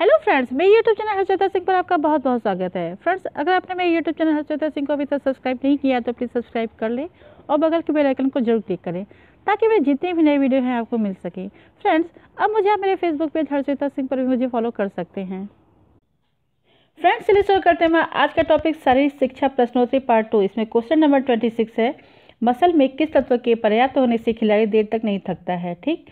Hello friends मेरे YouTube channel Harshita Singh पर आपका बहुत बहुत स्वागत है फ्रेंड्स अगर आपने मेरे यूट्यूब चैनल हर्षिता सिंह को अभी तक सब्सक्राइब नहीं किया तो प्लीज़ सब्सक्राइब कर लें और बगल के बेल आइकन को जरूर क्लिक करें ताकि मेरे जितने भी नए वीडियो हैं आपको मिल सके फ्रेंड्स अब मुझे आप मेरे फेसबुक पेज हर्षिता सिंह पर भी मुझे फॉलो कर सकते हैं फ्रेंड्स चलिए शुरू करते हैं आज का टॉपिक शारीरिक शिक्षा प्रश्नोत्तरी पार्ट टू इसमें क्वेश्चन नंबर ट्वेंटी सिक्स है मसल में किस तत्व के पर्याप्त होने से खिलाड़ी देर तक नहीं थकता है ठीक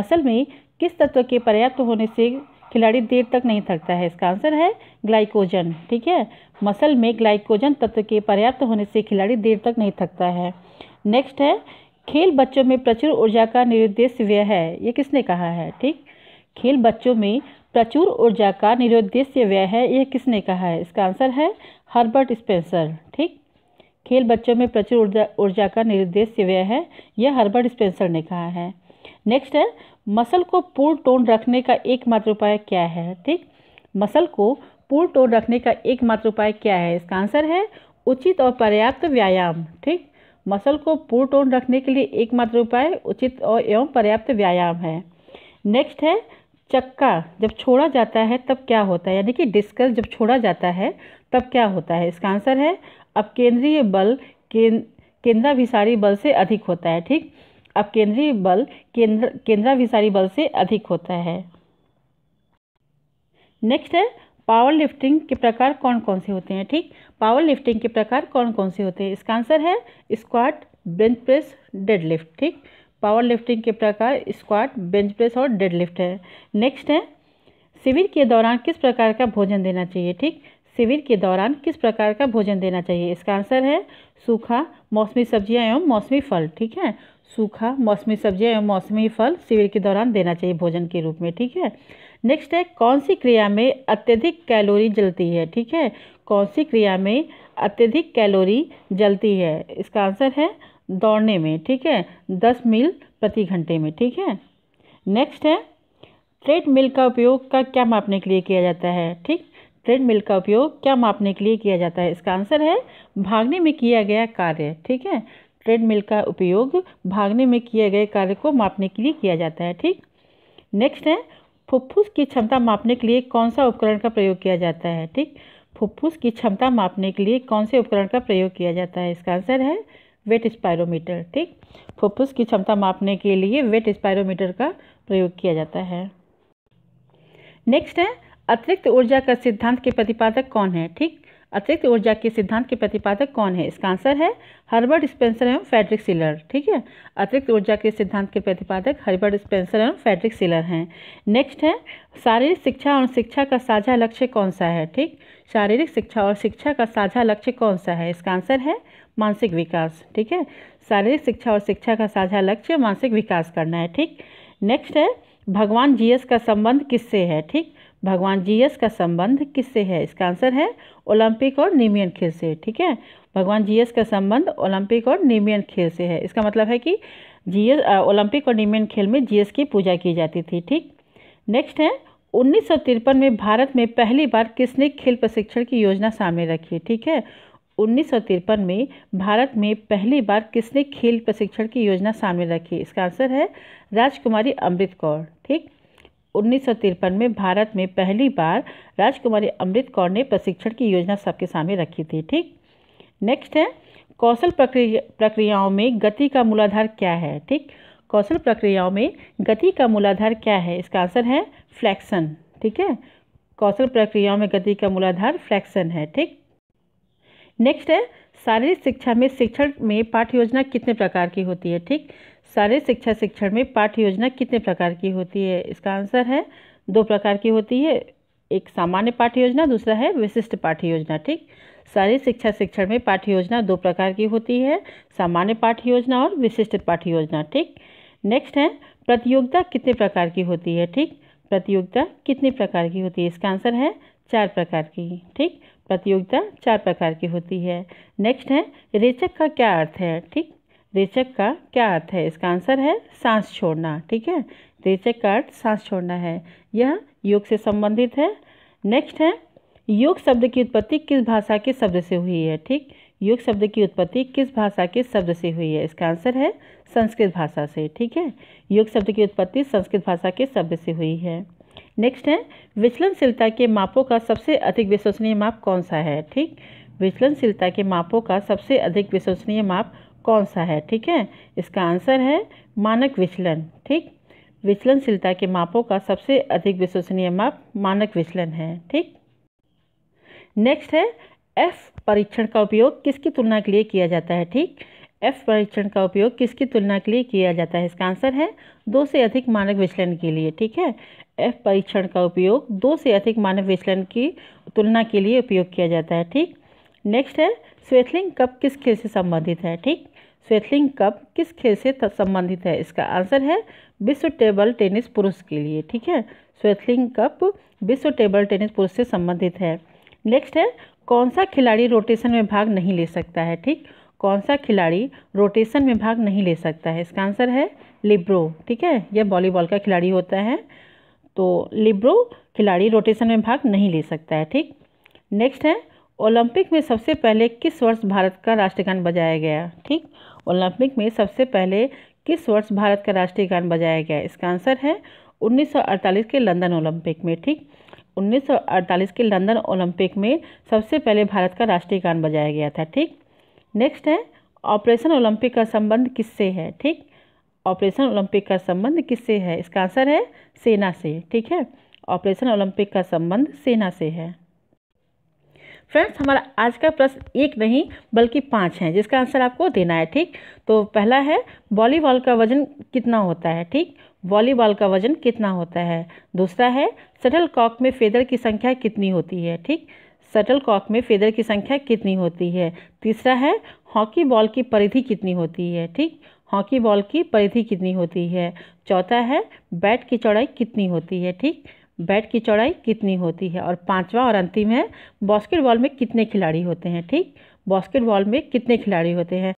मसल में किस तत्व के पर्याप्त होने से खिलाड़ी देर तक नहीं थकता है इसका आंसर है ग्लाइकोजन ठीक है मसल में ग्लाइकोजन तत्व के पर्याप्त होने से खिलाड़ी देर तक नहीं थकता है नेक्स्ट है खेल बच्चों में प्रचुर ऊर्जा का निरुद्देश्य व्यय है ये किसने कहा है ठीक खेल बच्चों में प्रचुर ऊर्जा का निरुद्देश्य व्यय है यह किसने कहा है इसका आंसर है हर्बर्ट स्पेंसर ठीक खेल बच्चों में प्रचुर ऊर्जा ऊर्जा का निरुद्देश्य व्यय है यह हर्बर्ट स्पेंसर ने कहा है नेक्स्ट है मसल को पूर्ण टोन रखने का एकमात्र उपाय क्या है ठीक मसल को पूर्ण टोन रखने का एकमात्र उपाय क्या है इसका आंसर है उचित और पर्याप्त व्यायाम ठीक मसल को पूर्ण टोन रखने के लिए एकमात्र उपाय उचित और एवं पर्याप्त व्यायाम है नेक्स्ट है चक्का जब छोड़ा जाता है तब क्या होता है यानी कि डिस्कस जब छोड़ा जाता है तब क्या होता है इसका आंसर है अब केंद्रीय बल केंद्राभिसारी बल से अधिक होता है ठीक अपकेंद्रीय केंद्रीय बल केंद्र केंद्राभिसारी बल से अधिक होता है नेक्स्ट है पावर लिफ्टिंग के प्रकार कौन कौन से होते हैं ठीक पावर लिफ्टिंग के प्रकार कौन कौन से होते हैं इसका आंसर है squat bench press dead lift ठीक पावर लिफ्टिंग के प्रकार स्क्वाट बेंच प्रेस और डेड लिफ्ट है नेक्स्ट है शिविर के दौरान किस प्रकार का भोजन देना चाहिए ठीक शिविर के दौरान किस प्रकार का भोजन देना चाहिए इसका आंसर है सूखा मौसमी सब्जियां एवं मौसमी फल ठीक है सूखा मौसमी सब्जियां एवं मौसमी फल शिविर के दौरान देना चाहिए भोजन के रूप में ठीक है नेक्स्ट है कौन सी क्रिया में अत्यधिक कैलोरी जलती है ठीक है कौन सी क्रिया में अत्यधिक कैलोरी जलती है इसका आंसर है दौड़ने में ठीक है दस मील प्रति घंटे में ठीक है नेक्स्ट है ट्रेड मिल का उपयोग का क्या मापने के लिए किया जाता है ठीक ट्रेड मिल का उपयोग क्या मापने के लिए किया जाता है इसका आंसर है भागने में किया गया कार्य ठीक है ट्रेड मिल का उपयोग भागने में किए गए कार्य को मापने के लिए किया जाता है ठीक नेक्स्ट है फुफ्फुस की क्षमता मापने के लिए कौन सा उपकरण का प्रयोग किया जाता है ठीक फुफ्फुस की क्षमता मापने के लिए कौन से उपकरण का प्रयोग किया जाता है इसका आंसर है वेट स्पायरोमीटर ठीक फुफ्फुस की क्षमता मापने के लिए वेट स्पायरोमीटर का प्रयोग किया जाता है नेक्स्ट है अतिरिक्त ऊर्जा का सिद्धांत के प्रतिपादक कौन है ठीक अतिरिक्त ऊर्जा के सिद्धांत के प्रतिपादक कौन है इसका आंसर है हर्बर्ट स्पेंसर एवं फेडरिक सिलर ठीक है अतिरिक्त ऊर्जा के सिद्धांत के प्रतिपादक हर्बर्ट स्पेंसर एवं फेडरिक सिलर हैं नेक्स्ट है शारीरिक शिक्षा और शिक्षा का साझा लक्ष्य कौन सा है ठीक शारीरिक शिक्षा और शिक्षा का साझा लक्ष्य कौन सा है इसका आंसर है मानसिक विकास ठीक है शारीरिक शिक्षा और शिक्षा का साझा लक्ष्य मानसिक विकास करना है ठीक नेक्स्ट है भगवान जीएस का संबंध किससे है ठीक भगवान जीएस का संबंध किससे है इसका आंसर है ओलंपिक और निमियन खेल से ठीक है भगवान जीएस का संबंध ओलंपिक और निमियन खेल से है इसका मतलब है कि जीएस ओलंपिक और निमियन खेल में जीएस की पूजा की जाती थी ठीक नेक्स्ट है उन्नीस में भारत में पहली बार किसने खेल प्रशिक्षण की योजना सामने रखी ठीक है उन्नीस में भारत में पहली बार किसने खेल प्रशिक्षण की योजना सामने रखी इसका आंसर है राजकुमारी अमृत कौर ठीक उन्नीस में भारत में पहली बार राजकुमारी अमृत कौर ने प्रशिक्षण की योजना सबके सामने रखी थी ठीक नेक्स्ट है कौशल प्रक्रिया प्रक्रियाओं में गति का मूलाधार क्या है ठीक कौशल प्रक्रियाओं में गति का मूलाधार क्या है इसका आंसर है फ्लैक्सन ठीक है कौशल प्रक्रियाओं में गति का मूलाधार फ्लैक्सन है ठीक नेक्स्ट है शारीरिक शिक्षा में शिक्षण में पाठ्य योजना कितने प्रकार की होती है ठीक सारे शिक्षा शिक्षण में पाठ्य योजना कितने प्रकार की होती है इसका आंसर है दो प्रकार की होती है एक सामान्य पाठ्य योजना दूसरा है विशिष्ट पाठ्य योजना ठीक सारे शिक्षा शिक्षण में पाठ्य योजना दो प्रकार की होती है सामान्य पाठ्य योजना और विशिष्ट पाठ्य योजना ठीक नेक्स्ट है प्रतियोगिता कितने प्रकार की होती है ठीक प्रतियोगिता कितने प्रकार की होती है इसका आंसर है चार प्रकार की ठीक प्रतियोगिता चार प्रकार की होती है नेक्स्ट है रेचक का क्या अर्थ है ठीक रेचक का क्या अर्थ है इसका आंसर है सांस छोड़ना ठीक है रेचक का अर्थ सांस छोड़ना है यह योग से संबंधित है नेक्स्ट है योग शब्द की उत्पत्ति किस भाषा के शब्द से हुई है ठीक योग शब्द की उत्पत्ति किस भाषा के शब्द से हुई है इसका आंसर है संस्कृत भाषा से ठीक है योग शब्द की उत्पत्ति संस्कृत भाषा के शब्द से हुई है नेक्स्ट है विचलनशीलता के मापों का सबसे अधिक विश्वसनीय माप कौन सा है ठीक विचलनशीलता के मापों का सबसे अधिक विश्वसनीय माप कौन सा है ठीक है इसका आंसर है मानक विचलन ठीक विचलनशीलता के मापों का सबसे अधिक विश्वसनीय माप मानक विचलन है ठीक नेक्स्ट है एफ परीक्षण का उपयोग किसकी तुलना के लिए किया जाता है ठीक एफ परीक्षण का उपयोग किसकी तुलना के लिए किया जाता है इसका आंसर है दो से अधिक मानक विचलन के लिए ठीक है एफ परीक्षण का उपयोग दो से अधिक मानक विचलन की तुलना के लिए उपयोग किया जाता है ठीक नेक्स्ट है स्वेथलिंग कप किस खेल से संबंधित है ठीक स्वेथलिंग कप किस खेल से संबंधित है इसका आंसर है विश्व टेबल टेनिस पुरुष के लिए ठीक है स्वेथलिंग कप विश्व टेबल टेनिस पुरुष से संबंधित है नेक्स्ट है कौन सा खिलाड़ी रोटेशन में भाग नहीं ले सकता है ठीक कौन सा खिलाड़ी रोटेशन में भाग नहीं ले सकता है इसका आंसर है लिब्रो ठीक है यह वॉलीबॉल का खिलाड़ी होता है तो लिब्रो खिलाड़ी रोटेशन में भाग नहीं ले सकता है ठीक नेक्स्ट है ओलंपिक में सबसे पहले किस वर्ष भारत का राष्ट्रगान बजाया गया ठीक ओलंपिक में सबसे पहले किस वर्ष भारत का राष्ट्रीय गान बजाया गया इसका आंसर है 1948 के लंदन ओलंपिक में ठीक 1948 के लंदन ओलंपिक में सबसे पहले भारत का राष्ट्रीय गान बजाया गया था ठीक नेक्स्ट है ऑपरेशन ओलंपिक का संबंध किससे है ठीक ऑपरेशन ओलंपिक का संबंध किससे है इसका आंसर है सेना से ठीक है ऑपरेशन ओलंपिक का संबंध सेना से है फ्रेंड्स हमारा आज का प्रश्न एक नहीं बल्कि पाँच है जिसका आंसर आपको देना है ठीक तो पहला है वॉलीबॉल का वजन कितना होता है ठीक वॉलीबॉल का वजन कितना होता है दूसरा है सटल कॉक में फेदर की संख्या कितनी होती है ठीक सटल कॉक में फेदर की संख्या कितनी होती है तीसरा है हॉकी बॉल की परिधि कितनी होती है ठीक हॉकी बॉल की परिधि कितनी होती है चौथा है बैट की चौड़ाई कितनी होती है ठीक बैट की चौड़ाई कितनी होती है और पांचवा और अंतिम है बास्केटबॉल में कितने खिलाड़ी होते हैं ठीक बास्केटबॉल में कितने खिलाड़ी होते हैं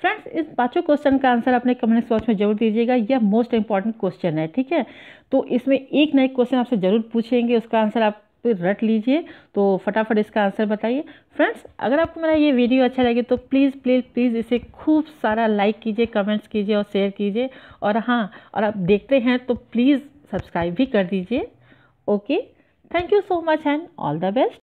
फ्रेंड्स इस पांचों क्वेश्चन का आंसर अपने कमेंट बॉक्स में जरूर दीजिएगा यह मोस्ट इंपॉर्टेंट क्वेश्चन है ठीक है तो इसमें एक नए क्वेश्चन आपसे ज़रूर पूछेंगे उसका आंसर आप रट लीजिए तो फटाफट इसका आंसर बताइए फ्रेंड्स अगर आपको मेरा ये वीडियो अच्छा लगे तो प्लीज़ प्लीज़ प्लीज़ इसे खूब सारा लाइक कीजिए कमेंट्स कीजिए और शेयर कीजिए और हाँ और आप देखते हैं तो प्लीज़ सब्सक्राइब भी कर दीजिए Okay. Thank you so much and all the best.